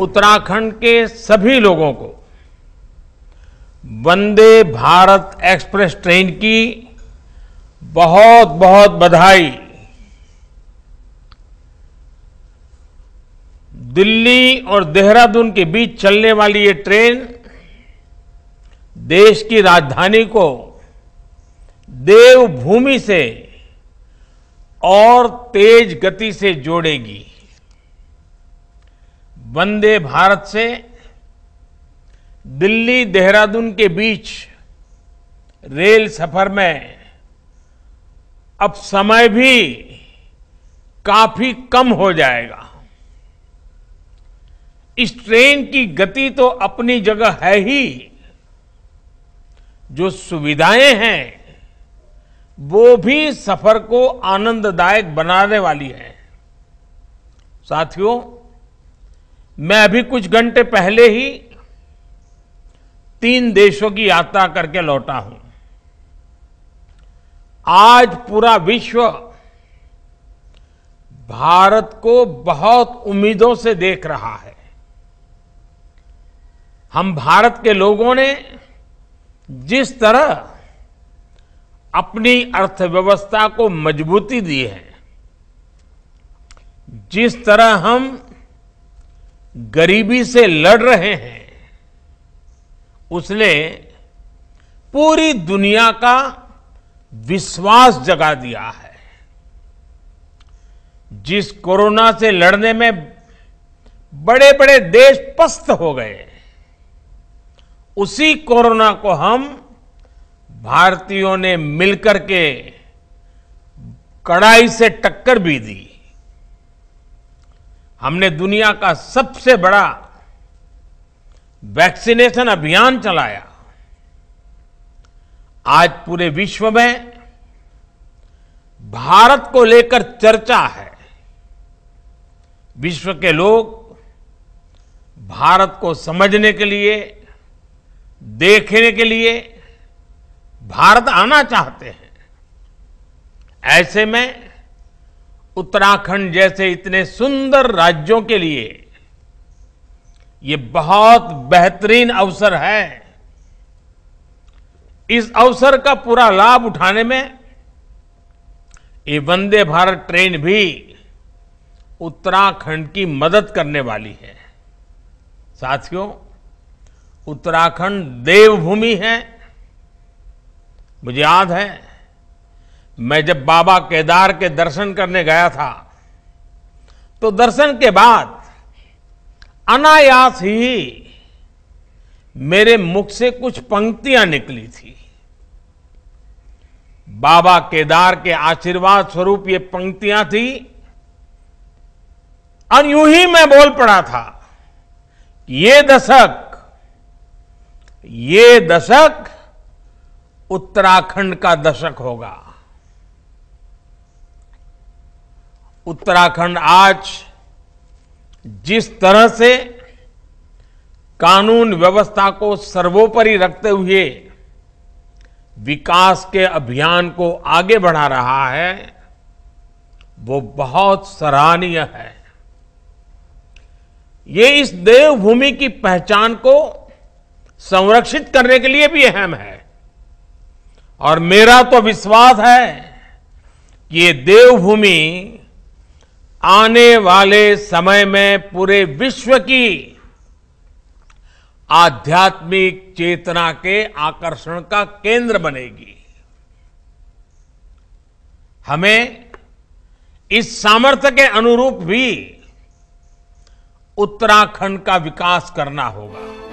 उत्तराखंड के सभी लोगों को वंदे भारत एक्सप्रेस ट्रेन की बहुत बहुत बधाई दिल्ली और देहरादून के बीच चलने वाली ये ट्रेन देश की राजधानी को देवभूमि से और तेज गति से जोड़ेगी वंदे भारत से दिल्ली देहरादून के बीच रेल सफर में अब समय भी काफी कम हो जाएगा इस ट्रेन की गति तो अपनी जगह है ही जो सुविधाएं हैं वो भी सफर को आनंददायक बनाने वाली है साथियों मैं अभी कुछ घंटे पहले ही तीन देशों की यात्रा करके लौटा हूं आज पूरा विश्व भारत को बहुत उम्मीदों से देख रहा है हम भारत के लोगों ने जिस तरह अपनी अर्थव्यवस्था को मजबूती दी है जिस तरह हम गरीबी से लड़ रहे हैं उसने पूरी दुनिया का विश्वास जगा दिया है जिस कोरोना से लड़ने में बड़े बड़े देश पस्त हो गए उसी कोरोना को हम भारतीयों ने मिलकर के कड़ाई से टक्कर भी दी हमने दुनिया का सबसे बड़ा वैक्सीनेशन अभियान चलाया आज पूरे विश्व में भारत को लेकर चर्चा है विश्व के लोग भारत को समझने के लिए देखने के लिए भारत आना चाहते हैं ऐसे में उत्तराखंड जैसे इतने सुंदर राज्यों के लिए ये बहुत बेहतरीन अवसर है इस अवसर का पूरा लाभ उठाने में ये वंदे भारत ट्रेन भी उत्तराखंड की मदद करने वाली है साथियों उत्तराखंड देवभूमि है मुझे याद है मैं जब बाबा केदार के दर्शन करने गया था तो दर्शन के बाद अनायास ही मेरे मुख से कुछ पंक्तियां निकली थी बाबा केदार के आशीर्वाद स्वरूप ये पंक्तियां थी और यूं ही मैं बोल पड़ा था ये दशक ये दशक उत्तराखंड का दशक होगा उत्तराखंड आज जिस तरह से कानून व्यवस्था को सर्वोपरि रखते हुए विकास के अभियान को आगे बढ़ा रहा है वो बहुत सराहनीय है ये इस देवभूमि की पहचान को संरक्षित करने के लिए भी अहम है और मेरा तो विश्वास है कि ये देवभूमि आने वाले समय में पूरे विश्व की आध्यात्मिक चेतना के आकर्षण का केंद्र बनेगी हमें इस सामर्थ्य के अनुरूप भी उत्तराखंड का विकास करना होगा